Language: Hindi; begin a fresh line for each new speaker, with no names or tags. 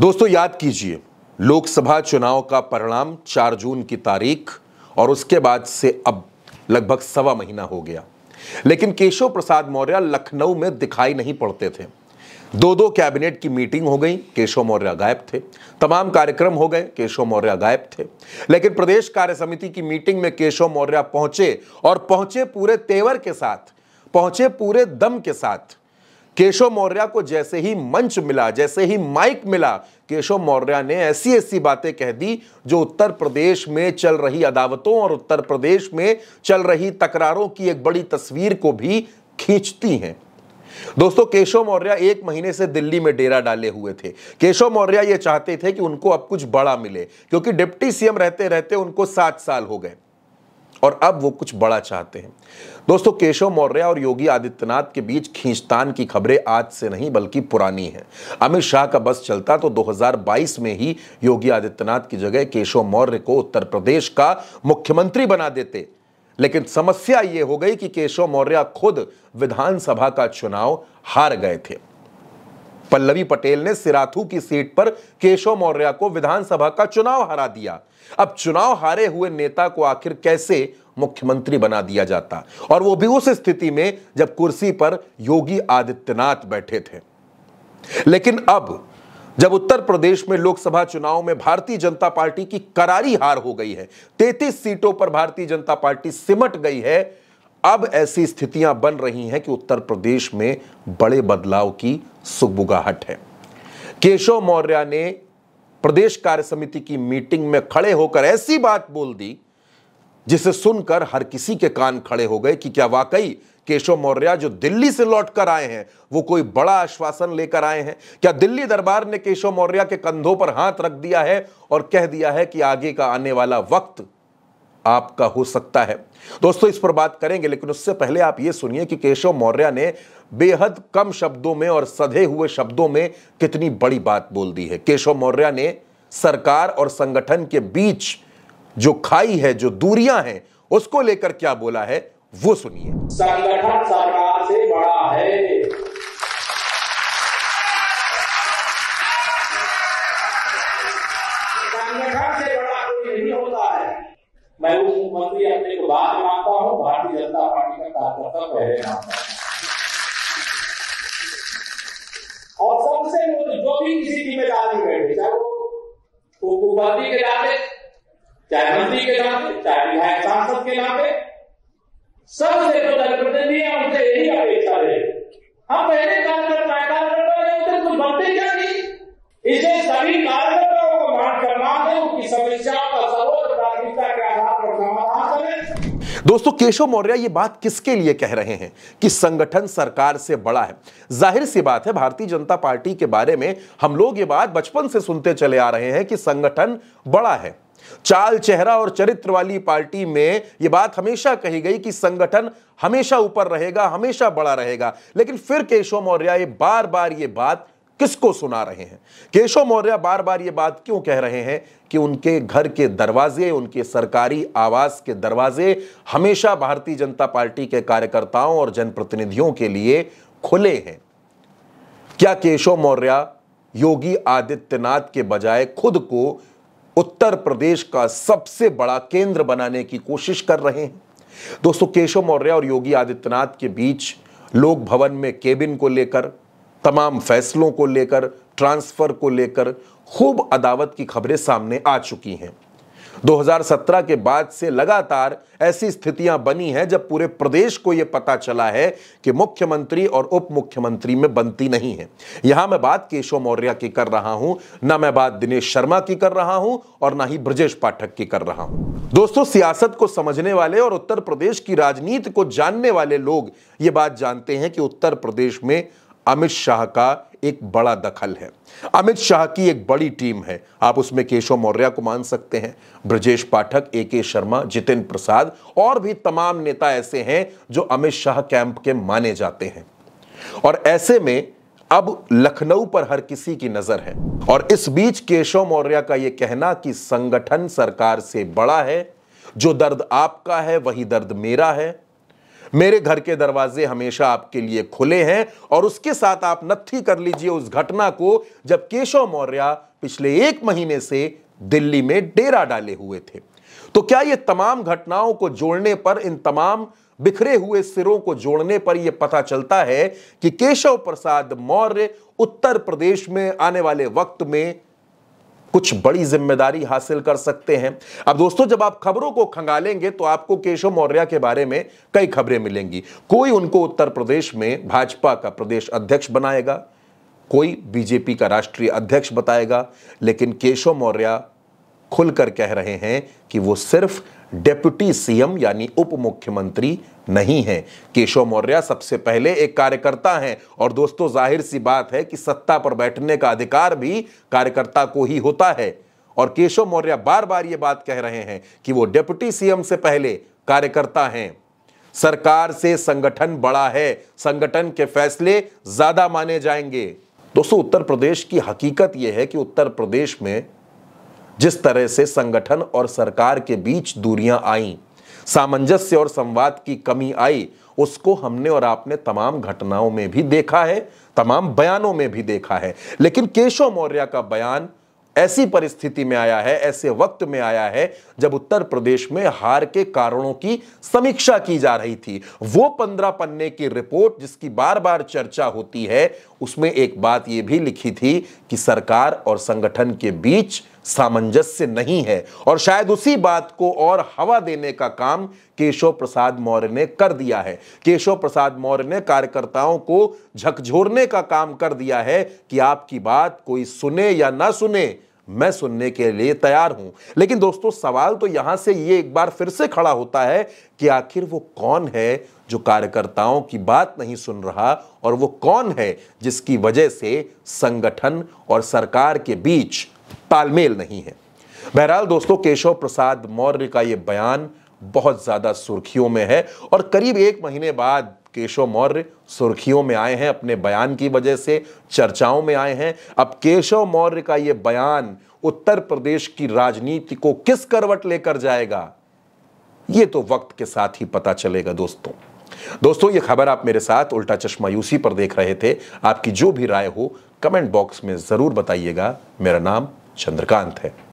दोस्तों याद कीजिए लोकसभा चुनाव का परिणाम 4 जून की तारीख और उसके बाद से अब लगभग सवा महीना हो गया लेकिन केशव प्रसाद मौर्य लखनऊ में दिखाई नहीं पड़ते थे दो दो कैबिनेट की मीटिंग हो गई केशव मौर्य गायब थे तमाम कार्यक्रम हो गए केशव मौर्य गायब थे लेकिन प्रदेश कार्य समिति की मीटिंग में केशव मौर्य पहुंचे और पहुंचे पूरे तेवर के साथ पहुंचे पूरे दम के साथ केशव मौर्य को जैसे ही मंच मिला जैसे ही माइक मिला केशव मौर्य ने ऐसी ऐसी बातें कह दी जो उत्तर प्रदेश में चल रही अदावतों और उत्तर प्रदेश में चल रही तकरारों की एक बड़ी तस्वीर को भी खींचती हैं दोस्तों केशव मौर्य एक महीने से दिल्ली में डेरा डाले हुए थे केशव मौर्य ये चाहते थे कि उनको अब कुछ बड़ा मिले क्योंकि डिप्टी सीएम रहते रहते उनको सात साल हो गए और अब वो कुछ बड़ा चाहते हैं दोस्तों केशव मौर्य और योगी आदित्यनाथ के बीच खींचतान की खबरें आज से नहीं बल्कि पुरानी हैं अमित शाह का बस चलता तो 2022 में ही योगी आदित्यनाथ की जगह केशव मौर्य को उत्तर प्रदेश का मुख्यमंत्री बना देते लेकिन समस्या ये हो गई कि केशव मौर्य खुद विधानसभा का चुनाव हार गए थे पल्लवी पटेल ने सिराथू की सीट पर केशव मौर्य को विधानसभा का चुनाव हरा दिया अब चुनाव हारे हुए नेता को आखिर कैसे मुख्यमंत्री बना दिया जाता और वो भी उस स्थिति में जब कुर्सी पर योगी आदित्यनाथ बैठे थे लेकिन अब जब उत्तर प्रदेश में लोकसभा चुनाव में भारतीय जनता पार्टी की करारी हार हो गई है तैतीस सीटों पर भारतीय जनता पार्टी सिमट गई है अब ऐसी स्थितियां बन रही हैं कि उत्तर प्रदेश में बड़े बदलाव की सुगबुगाहट है केशव मौर्य ने प्रदेश कार्य समिति की मीटिंग में खड़े होकर ऐसी बात बोल दी जिसे सुनकर हर किसी के कान खड़े हो गए कि क्या वाकई केशव मौर्य जो दिल्ली से लौट कर आए हैं वो कोई बड़ा आश्वासन लेकर आए हैं क्या दिल्ली दरबार ने केशव मौर्य के कंधों पर हाथ रख दिया है और कह दिया है कि आगे का आने वाला वक्त आपका हो सकता है दोस्तों इस पर बात करेंगे लेकिन उससे पहले आप ये सुनिए कि केशव मौर्य ने बेहद कम शब्दों में और सधे हुए शब्दों में कितनी बड़ी बात बोल दी है केशव मौर्य ने सरकार और संगठन के बीच जो खाई है जो दूरियां हैं उसको लेकर क्या बोला है वो सुनिए संगठन सरकार से बड़ा है संगठन से बड़ा कोई नहीं होता है मैं उस मुख्यमंत्री अपने को बात मानता हूं भारतीय जनता पार्टी का कार्यकर्ता तो पहले और सबसे जो भी किसी जिम्मेदारी बैठे चाहे वो उपाधि के नाते चाहे मंत्री के नाते चाहे विधायक सांसद के नाते सबसे तो जनप्रतिनिधि है उनसे यही अपेक्षा है हम पहले कार्यकर्ता कार्यकर्ता उनसे कुछ बनते क्या नहीं इसे सभी कार्यकर्ताओं को मान करना है उनकी समस्याओं का सर्वोच्च प्राथमिकता के आधार पर समाधान करें दोस्तों केशव मौर्य ये बात किसके लिए कह रहे हैं कि संगठन सरकार से बड़ा है जाहिर सी बात है भारतीय जनता पार्टी के बारे में हम लोग ये बात बचपन से सुनते चले आ रहे हैं कि संगठन बड़ा है चाल चेहरा और चरित्र वाली पार्टी में यह बात हमेशा कही गई कि संगठन हमेशा ऊपर रहेगा हमेशा बड़ा रहेगा लेकिन फिर केशव मौर्य बार बार ये बात किसको सुना रहे हैं केशव मौर्य बार बार ये बात क्यों कह रहे हैं कि उनके घर के दरवाजे उनके सरकारी आवास के दरवाजे हमेशा भारतीय जनता पार्टी के कार्यकर्ताओं और जनप्रतिनिधियों के लिए खुले हैं क्या केशव मौर्य योगी आदित्यनाथ के बजाय खुद को उत्तर प्रदेश का सबसे बड़ा केंद्र बनाने की कोशिश कर रहे हैं दोस्तों केशव मौर्य और योगी आदित्यनाथ के बीच लोक भवन में केबिन को लेकर तमाम फैसलों को लेकर ट्रांसफर को लेकर खूब अदावत की खबरें सामने आ चुकी हैं 2017 के बाद से लगातार ऐसी स्थितियां बनी हैं जब पूरे प्रदेश को यह पता चला है कि मुख्यमंत्री और उप मुख्यमंत्री में बनती नहीं है यहां मैं बात केशव मौर्य की कर रहा हूं ना मैं बात दिनेश शर्मा की कर रहा हूं और ना ही ब्रजेश पाठक की कर रहा हूं दोस्तों सियासत को समझने वाले और उत्तर प्रदेश की राजनीति को जानने वाले लोग ये बात जानते हैं कि उत्तर प्रदेश में अमित शाह का एक बड़ा दखल है अमित शाह की एक बड़ी टीम है आप उसमें केशव मौर्य को मान सकते हैं ब्रजेश पाठक ए के शर्मा जितिन प्रसाद और भी तमाम नेता ऐसे हैं जो अमित शाह कैंप के माने जाते हैं और ऐसे में अब लखनऊ पर हर किसी की नजर है और इस बीच केशव मौर्य का यह कहना कि संगठन सरकार से बड़ा है जो दर्द आपका है वही दर्द मेरा है मेरे घर के दरवाजे हमेशा आपके लिए खुले हैं और उसके साथ आप नत्थी कर लीजिए उस घटना को जब केशव मौर्य पिछले एक महीने से दिल्ली में डेरा डाले हुए थे तो क्या ये तमाम घटनाओं को जोड़ने पर इन तमाम बिखरे हुए सिरों को जोड़ने पर यह पता चलता है कि केशव प्रसाद मौर्य उत्तर प्रदेश में आने वाले वक्त में कुछ बड़ी जिम्मेदारी हासिल कर सकते हैं अब दोस्तों जब आप खबरों को खंगालेंगे तो आपको केशव मौर्य के बारे में कई खबरें मिलेंगी कोई उनको उत्तर प्रदेश में भाजपा का प्रदेश अध्यक्ष बनाएगा कोई बीजेपी का राष्ट्रीय अध्यक्ष बताएगा लेकिन केशव मौर्य खुलकर कह रहे हैं कि वो सिर्फ डेप्यूटी सीएम यानी उप मुख्यमंत्री नहीं है केशव मौर्य सबसे पहले एक कार्यकर्ता हैं और दोस्तों जाहिर सी बात है कि सत्ता पर बैठने का अधिकार भी कार्यकर्ता को ही होता है और केशव मौर्य बार बार ये बात कह रहे हैं कि वो डेप्यूटी सीएम से पहले कार्यकर्ता हैं सरकार से संगठन बड़ा है संगठन के फैसले ज्यादा माने जाएंगे दोस्तों उत्तर प्रदेश की हकीकत यह है कि उत्तर प्रदेश में जिस तरह से संगठन और सरकार के बीच दूरियां आईं सामंजस्य और संवाद की कमी आई उसको हमने और आपने तमाम घटनाओं में भी देखा है तमाम बयानों में भी देखा है लेकिन केशव मौर्य का बयान ऐसी परिस्थिति में आया है ऐसे वक्त में आया है जब उत्तर प्रदेश में हार के कारणों की समीक्षा की जा रही थी वो पंद्रह पन्ने की रिपोर्ट जिसकी बार बार चर्चा होती है उसमें एक बात यह भी लिखी थी कि सरकार और संगठन के बीच सामंजस्य नहीं है और शायद उसी बात को और हवा देने का काम केशव प्रसाद मौर्य ने कर दिया है केशव प्रसाद मौर्य ने कार्यकर्ताओं को झकझोरने का काम कर दिया है कि आपकी बात कोई सुने या ना सुने मैं सुनने के लिए तैयार हूं लेकिन दोस्तों सवाल तो यहां से ये एक बार फिर से खड़ा होता है कि आखिर वो कौन है जो कार्यकर्ताओं की बात नहीं सुन रहा और वो कौन है जिसकी वजह से संगठन और सरकार के बीच तालमेल नहीं है बहरहाल दोस्तों केशव प्रसाद मौर्य का यह बयान बहुत ज़्यादा सुर्खियों में है और करीब एक महीने बाद केशव मौर्य सुर्खियों में आए हैं अपने बयान की वजह से चर्चाओं में आए हैं अब केशव मौर्य का यह बयान उत्तर प्रदेश की राजनीति को किस करवट लेकर जाएगा यह तो वक्त के साथ ही पता चलेगा दोस्तों दोस्तों ये खबर आप मेरे साथ उल्टा चश्मा यूसी पर देख रहे थे आपकी जो भी राय हो कमेंट बॉक्स में ज़रूर बताइएगा मेरा नाम चंद्रकांत है